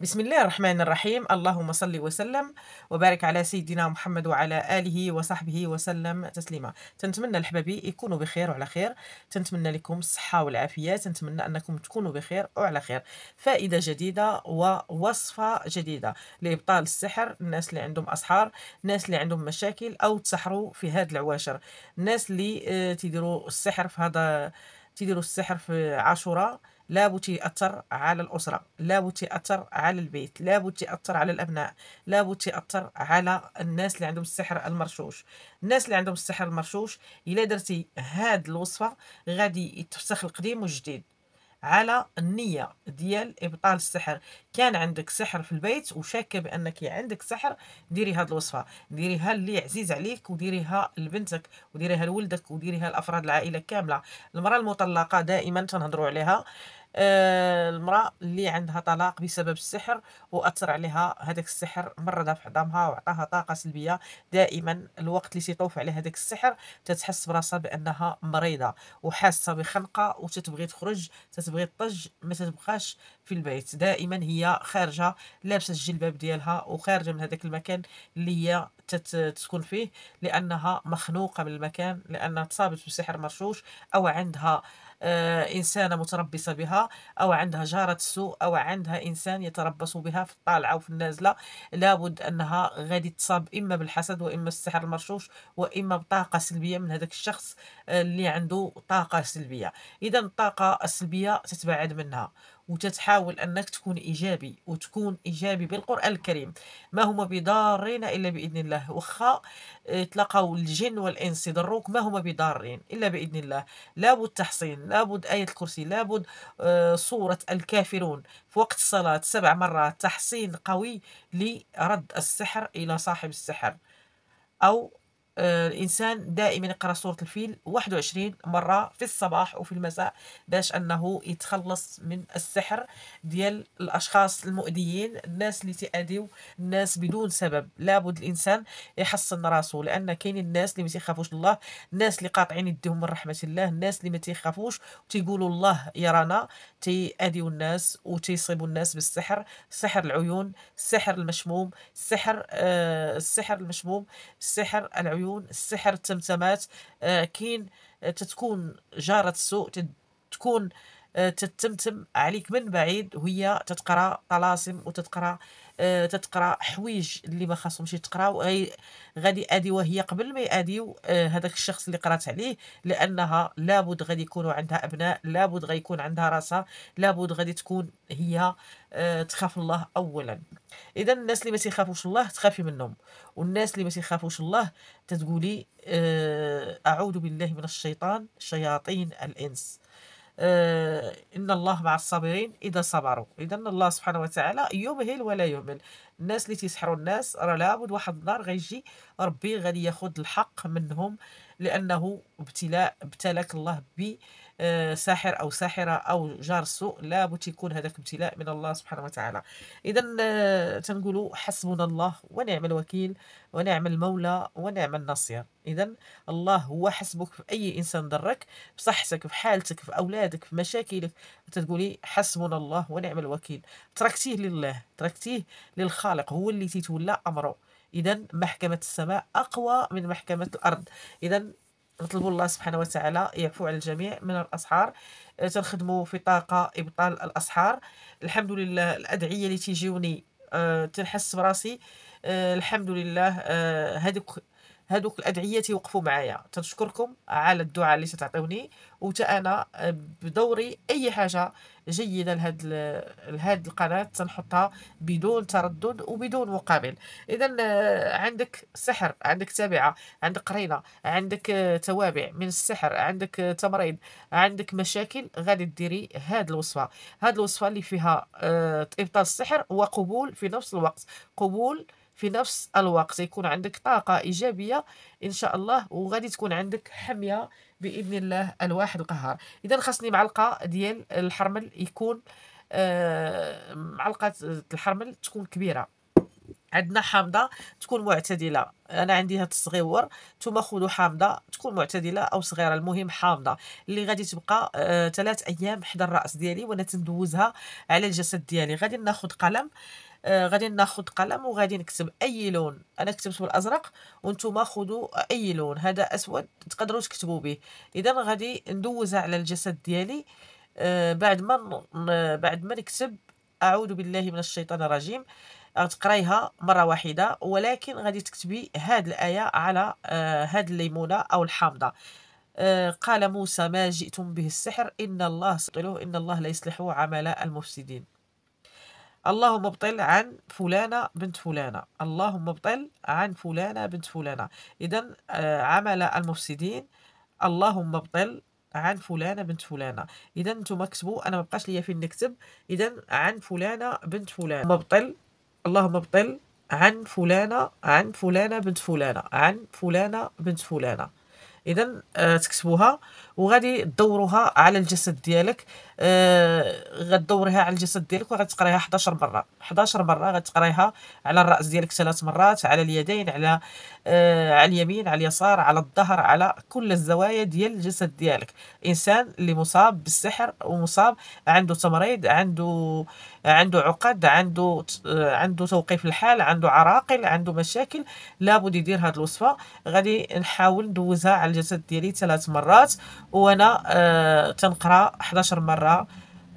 بسم الله الرحمن الرحيم اللهم صل وسلم وبارك على سيدنا محمد وعلى آله وصحبه وسلم تسليما تنتمنى الحبابي يكونوا بخير وعلى خير تنتمنى لكم الصحة والعافية تنتمنى أنكم تكونوا بخير وعلى خير فائدة جديدة ووصفة جديدة لإبطال السحر الناس اللي عندهم أسحار الناس اللي عندهم مشاكل أو تسحروا في هذا العواشر الناس اللي تيديروا السحر في هذا تيديروا السحر في عاشوراء لابد يأثر على الأسرة لابد يأثر على البيت لابد يأثر على الأبناء لابد يأثر على الناس اللي عندهم السحر المرشوش الناس اللي عندهم السحر المرشوش إلا درتي هاد الوصفة غادي يتفسخ القديم والجديد على النية ديال إبطال السحر كان عندك سحر في البيت وشاكة بأنك عندك سحر ديري هاد الوصفة ديريها اللي عزيز عليك وديريها لبنتك وديريها لولدك وديريها لأفراد العائلة كاملة المرأة المطلقة دائما تنهضروا عليها آه، المراه اللي عندها طلاق بسبب السحر واثر عليها هذاك السحر مرضها في عظامها وعطاها طاقه سلبيه دائما الوقت اللي تيطوف عليها هذاك السحر تتحس براسها بانها مريضه وحاسه بخنقه وتتبغي تخرج تتبغي تطج ما تتبقاش في البيت دائما هي خارجه لابسه الجلباب ديالها وخارجه من هذاك المكان اللي هي تكون فيه لانها مخنوقه من المكان لانها تصابت بسحر مرشوش او عندها آه، إنسانة متربصة بها أو عندها جارة سوء أو عندها إنسان يتربص بها في الطالعة أو في النازلة لابد أنها غادي تصاب إما بالحسد وإما السحر المرشوش وإما بطاقة سلبية من هذاك الشخص آه، اللي عنده طاقة سلبية إذا الطاقة السلبية تتبعد منها وتتحاول أنك تكون إيجابي وتكون إيجابي بالقرآن الكريم ما هما بضارين إلا بإذن الله وخا آه، تلقوا الجن والإنس يضروك ما هما بضارين إلا بإذن الله لابد تحصين لابد آية الكرسي لابد سورة آه، الكافرون في وقت الصلاة سبع مرات تحصين قوي لرد السحر إلى صاحب السحر أو آه، الانسان دائما يقرا سوره الفيل 21 مره في الصباح وفي المساء باش انه يتخلص من السحر ديال الاشخاص المؤذيين الناس اللي تأذيو الناس بدون سبب لابد الانسان يحصن راسه لان كاين الناس اللي ما تيخافوش الله الناس اللي قاطعين يديهم من رحمه الله الناس اللي ما تيخافوش تيقولوا الله يرانا تيأذيو الناس وتيصيبوا الناس بالسحر سحر العيون السحر المشموم السحر آه السحر المشموم سحر العيون العيون السحر التمتمات آه، كاين آه، تتكون جارة السوء تكون آه، تتمتم عليك من بعيد وهي تتقرا طلاسم وتتقرا آه، تتقرا حوايج اللي ما خاصهمش يتقراو غادي ادي وهي قبل ما ياديو آه، هذاك الشخص اللي قرات عليه لانها لابد غادي يكونوا عندها ابناء لابد غادي يكون عندها راسها لابد غادي تكون هي آه، تخاف الله اولا اذا الناس اللي ما تيخافوش الله تخافي منهم والناس اللي ما تيخافوش الله تتقولي اعوذ بالله من الشيطان شياطين الانس ان الله مع الصابرين اذا صبروا اذا الله سبحانه وتعالى يمهل ولا يهمل الناس اللي تيسحروا الناس راه لابد واحد النهار غيجي ربي غادي ياخذ الحق منهم لانه ابتلاء ابتلاك الله ب آه، ساحر او ساحره او جار سوء لابد يكون هذاك ابتلاء من الله سبحانه وتعالى اذا آه، تنقولوا حسبنا الله ونعم الوكيل ونعم المولى ونعم النصير اذا الله هو حسبك في اي انسان ضرك بصحتك في حالتك في اولادك في مشاكلك تتقولي حسبنا الله ونعم الوكيل تركتيه لله تركتيه للخالق هو اللي تيتولى امره اذا محكمه السماء اقوى من محكمه الارض اذا نطلبوا الله سبحانه وتعالى يعفو على الجميع من الاسحار آه، تنخدموا في طاقه ابطال الاسحار الحمد لله الادعيه اللي تيجيوني أه تنحس براسي أه الحمد لله أه هذوك هذوك الادعيه تيوقفوا معايا تنشكركم على الدعاء اللي تتعطيوني وتا انا آه، بدوري اي حاجه جيده لهاد لهاد القناه تنحطها بدون تردد وبدون مقابل اذا آه، عندك سحر عندك تابعه عندك قرينه عندك آه، توابع من السحر عندك تمريض عندك مشاكل غادي ديري هاد الوصفه هاد الوصفه اللي فيها ابطال السحر وقبول في نفس الوقت قبول في نفس الوقت يكون عندك طاقة إيجابية إن شاء الله وغادي تكون عندك حمية بإذن الله الواحد القهار إذا خاصني معلقة ديال الحرمل يكون آه، معلقة الحرمل تكون كبيرة عندنا حامضه تكون معتدله انا عندي هاد الصغيور نتوما خذوا حامضه تكون معتدله او صغيره المهم حامضه اللي غادي تبقى ثلاث آه ايام حدا الراس ديالي وانا تندوزها على الجسد ديالي غادي ناخذ قلم آه، غادي ناخذ قلم وغادي نكتب اي لون انا كتبت بالازرق وانتم خذوا اي لون هذا اسود تقدروا تكتبوا به اذا غادي ندوزها على الجسد ديالي آه، بعد ما بعد ما نكتب اعوذ بالله من الشيطان الرجيم غتقرايها مره واحده ولكن غادي تكتبي هاد الايه على آه هاد الليمونه او الحامضه آه، قال موسى ما جئتم به السحر ان الله سطله ان الله لا يصلح عمل المفسدين اللهم ابطل عن فلانة بنت فلانة اللهم ابطل عن فلانة بنت فلانة إذا آه، عمل المفسدين اللهم ابطل عن فلانة بنت فلانة إذا نتوما كتبوا أنا مبقاش ليا فين نكتب إذا عن فلانة بنت فلانة مبطل اللهم ابطل عن فلانة عن فلانة بنت فلانة عن فلانة بنت فلانة اذا آه، تكتبوها وغادي تدوروها على الجسد ديالك آه، غدوريها على الجسد ديالك وغتقريها 11 مره 11 مره غتقريها على الراس ديالك ثلاث مرات على اليدين على آه، على اليمين على اليسار على الظهر على كل الزوايا ديال الجسد ديالك انسان اللي مصاب بالسحر ومصاب عنده تمريض عنده عنده عقد عنده آه، عنده توقيف الحال عنده عراقل عنده مشاكل لابد يدير هذه الوصفه غادي نحاول ندوزها على الجسد ديالي ثلاث مرات وانا آه تنقرا 11 مره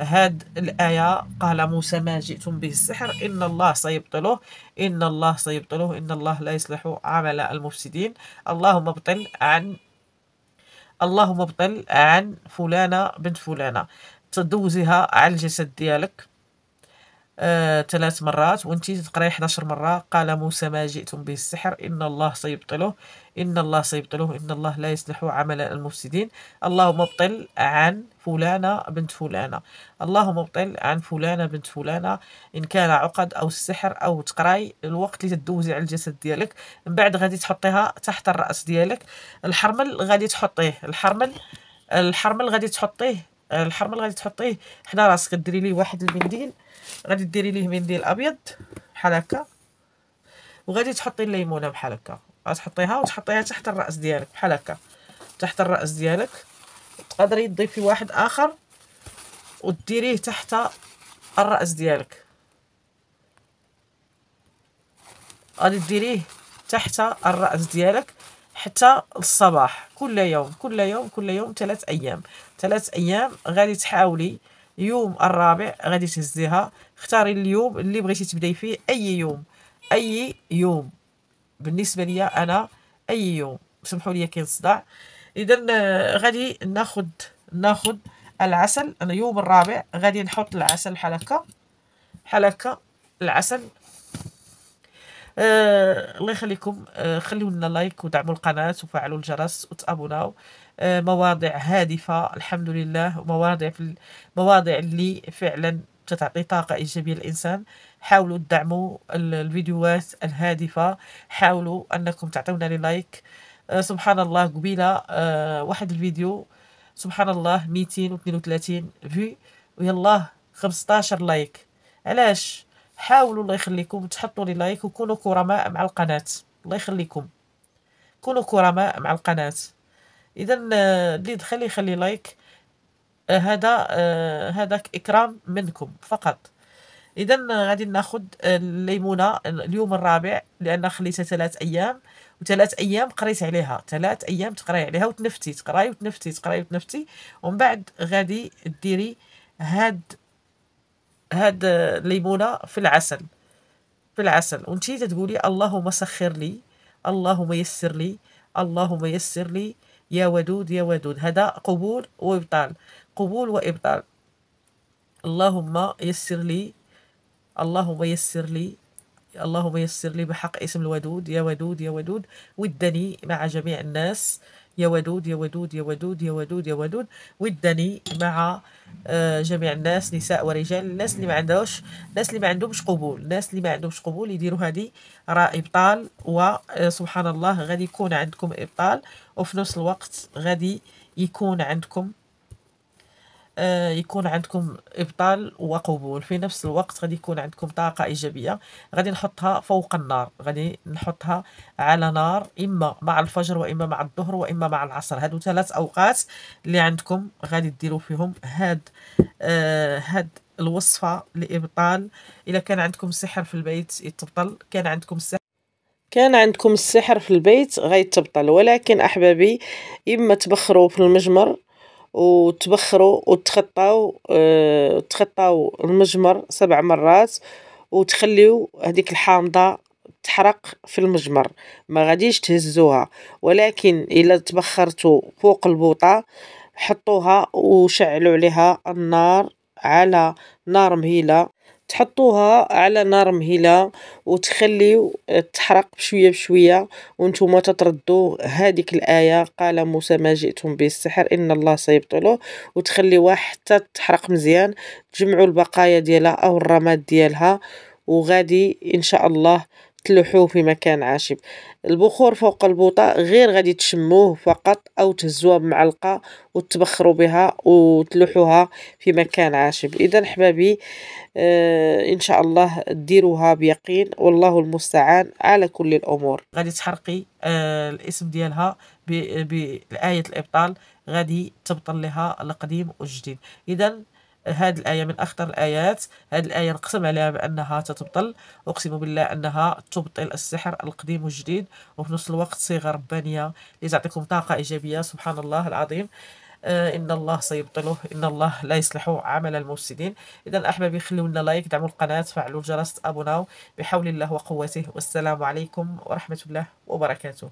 هاد الآية قال موسى ما جئتم به السحر إن الله سيبطله إن الله سيبطله إن الله لا يصلح عمل المفسدين اللهم ابطل عن اللهم ابطل عن فلانة بنت فلانة تدوزها على الجسد ديالك آه ثلاث مرات وانت تقراي 11 مره قال موسى ما جئتم به السحر ان الله سيبطله ان الله سيبطله ان الله لا يصلح عمل المفسدين اللهم ابطل عن فلانه بنت فلانه اللهم ابطل عن فلانه بنت فلانه ان كان عقد او السحر او تقراي الوقت اللي تدوزي على الجسد ديالك من بعد غادي تحطيها تحت الراس ديالك الحرمل غادي تحطيه الحرمل الحرمل غادي تحطيه الحرمل اللي غادي تحطيه حنا راسك ديري ليه واحد المنديل غادي ديري ليه منديل ابيض بحال هكا وغادي تحطي الليمونه بحال هكا غتحطيها وتحطيها تحت الراس ديالك بحال هكا تحت الراس ديالك تقدري تضيفي واحد اخر وديريه تحت الراس ديالك غادي ديريه تحت الراس ديالك حتى الصباح كل يوم كل يوم كل يوم ثلاث ايام ثلاث ايام غادي تحاولي يوم الرابع غادي تهزيها اختاري اليوم اللي بغيتي تبداي فيه اي يوم اي يوم بالنسبه ليا انا اي يوم سمحوا لي كاين صداع اذا غادي ناخد ناخد العسل انا يوم الرابع غادي نحط العسل بحال هكا بحال هكا العسل آه، الله يخليكم آه خليوا لنا لايك ودعموا القناه وفعلوا الجرس وتابوناو آه مواضيع هادفه الحمد لله ومواضيع في مواضيع اللي فعلا تعطي طاقة إيجابية للإنسان حاولوا تدعموا الفيديوهات الهادفة حاولوا أنكم تعطونا لي لايك آه سبحان الله قبيلة آه واحد الفيديو سبحان الله 232 في ويلا 15 لايك علاش حاولوا الله يخليكم تحطوا لي لايك وكونوا كرماء مع القناه الله يخليكم كونوا كرماء مع القناه اذا اللي آه، دخل يخلي لايك آه، هذا آه، هذاك اكرام منكم فقط اذا غادي ناخذ الليمونه اليوم الرابع لان خليتها ثلاث ايام وثلاث ايام قريت عليها ثلاث ايام تقراي عليها وتنفتي تقراي وتنفتي تقراي وتنفتي ومن بعد غادي ديري هاد هاد الليمونه في العسل في العسل وانتي تقولي اللهم سخر لي اللهم يسر لي اللهم يسر لي يا ودود يا ودود هذا قبول وابطال قبول وابطال اللهم يسر لي اللهم يسر لي اللهم يسر لي بحق اسم الودود يا ودود يا ودود ودني مع جميع الناس يا ودود يا ودود يا ودود يا ودود يا ودود ودني مع آه، جميع الناس نساء ورجال الناس اللي ما عندهاش الناس اللي ما عندهمش قبول الناس اللي ما عندهمش قبول يديروا هذه راه ابطال وسبحان آه، الله غادي يكون عندكم ابطال وفي نفس الوقت غادي يكون عندكم آه، يكون عندكم ابطال وقبول في نفس الوقت غادي يكون عندكم طاقه ايجابيه غادي نحطها فوق النار غادي نحطها على نار اما مع الفجر واما مع الظهر واما مع العصر هادو ثلاث اوقات اللي عندكم غادي ديروا فيهم هاد آه هاد الوصفه لابطال الا كان عندكم سحر في البيت يتبطل كان عندكم سحر كان عندكم السحر في البيت غيتبطل ولكن احبابي اما تبخروا في المجمر وتبخروا وتخطاو اه تخطاو المجمر سبع مرات وتخليو هذيك الحامضه تحرق في المجمر ما غاديش تهزوها ولكن الا تبخرتوا فوق البوطه حطوها وشعلوا عليها النار على نار مهيله تحطوها على نار مهيله وتخليو تحرق بشويه بشويه وانتم تتردوا هذيك الايه قال موسى ما جئتم به السحر ان الله سيبطله وتخليوها حتى تحرق مزيان تجمعوا البقايا ديالها او الرماد ديالها وغادي ان شاء الله تلوحوه في مكان عاشب البخور فوق البوطة غير غادي تشموه فقط أو تهزوها بمعلقة وتبخروا بها وتلوحوها في مكان عاشب إذا حبابي آه إن شاء الله ديروها بيقين والله المستعان على كل الأمور غادي تحرقي آه الاسم ديالها بآية آه، الإبطال غادي تبطل لها القديم والجديد إذا هذه الآية من أخطر الآيات هذه الآية نقسم عليها بأنها تتبطل أقسم بالله أنها تبطل السحر القديم والجديد وفي نفس الوقت صيغة ربانية لتعطيكم طاقة إيجابية سبحان الله العظيم آه، ان الله سيبطله ان الله لا يصلح عمل المفسدين اذا احبابي خلوا لنا لايك دعموا القناه فعلوا الجرس ابوناو بحول الله وقوته والسلام عليكم ورحمه الله وبركاته